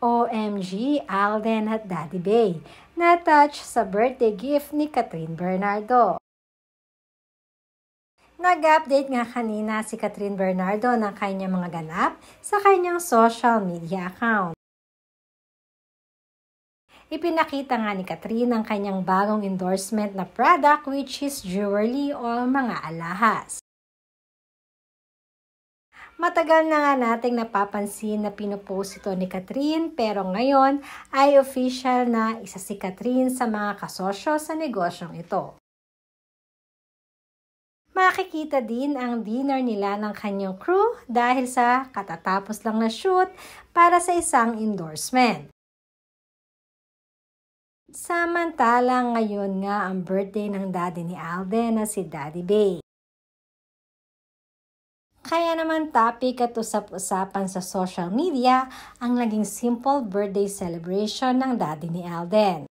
OMG, Alden at Daddy Bay, na-touch sa birthday gift ni Catherine Bernardo. Nag-update nga kanina si Catherine Bernardo ng kanyang mga ganap sa kanyang social media account. Ipinakita nga ni Catherine ang kanyang bagong endorsement na product which is jewelry o mga alahas. Matagal na nga nating napapansin na pinupost ito ni Katrin pero ngayon ay official na isa si Katrin sa mga kasosyo sa negosyong ito. Makikita din ang dinner nila ng kanyang crew dahil sa katatapos lang na shoot para sa isang endorsement. Samantalang ngayon nga ang birthday ng daddy ni Alden na si Daddy Bay. Kaya naman topic at usap-usapan sa social media ang naging simple birthday celebration ng daddy ni Alden.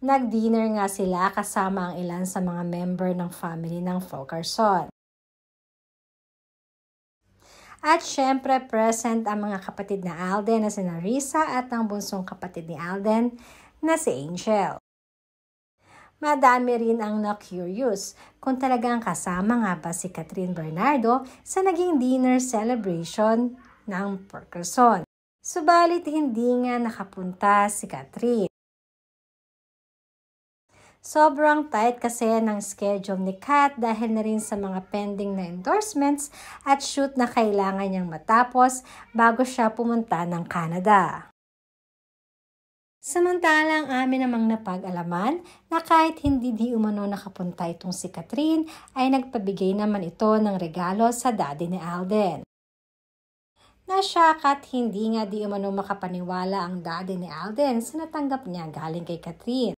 Nag-dinner nga sila kasama ang ilan sa mga member ng family ng Fulkerson. At syempre present ang mga kapatid na Alden na si Narisa at ang bunsong kapatid ni Alden na si Angel madami rin ang na-curious kung talagang kasama nga ba si Catherine Bernardo sa naging dinner celebration ng Perkerson. Subalit hindi nga nakapunta si Catherine. Sobrang tight kasi ng schedule ni Kat dahil na rin sa mga pending na endorsements at shoot na kailangan niyang matapos bago siya pumunta ng Canada. Samantalang amin namang napag-alaman na kahit hindi di umano nakapunta itong si Catherine ay nagpabigay naman ito ng regalo sa daddy ni Alden. Na shock at hindi nga di umano makapaniwala ang daddy ni Alden sa natanggap niya galing kay Catherine.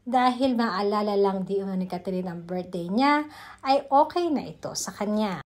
Dahil maalala lang di umano ni Catherine ang birthday niya ay okay na ito sa kanya.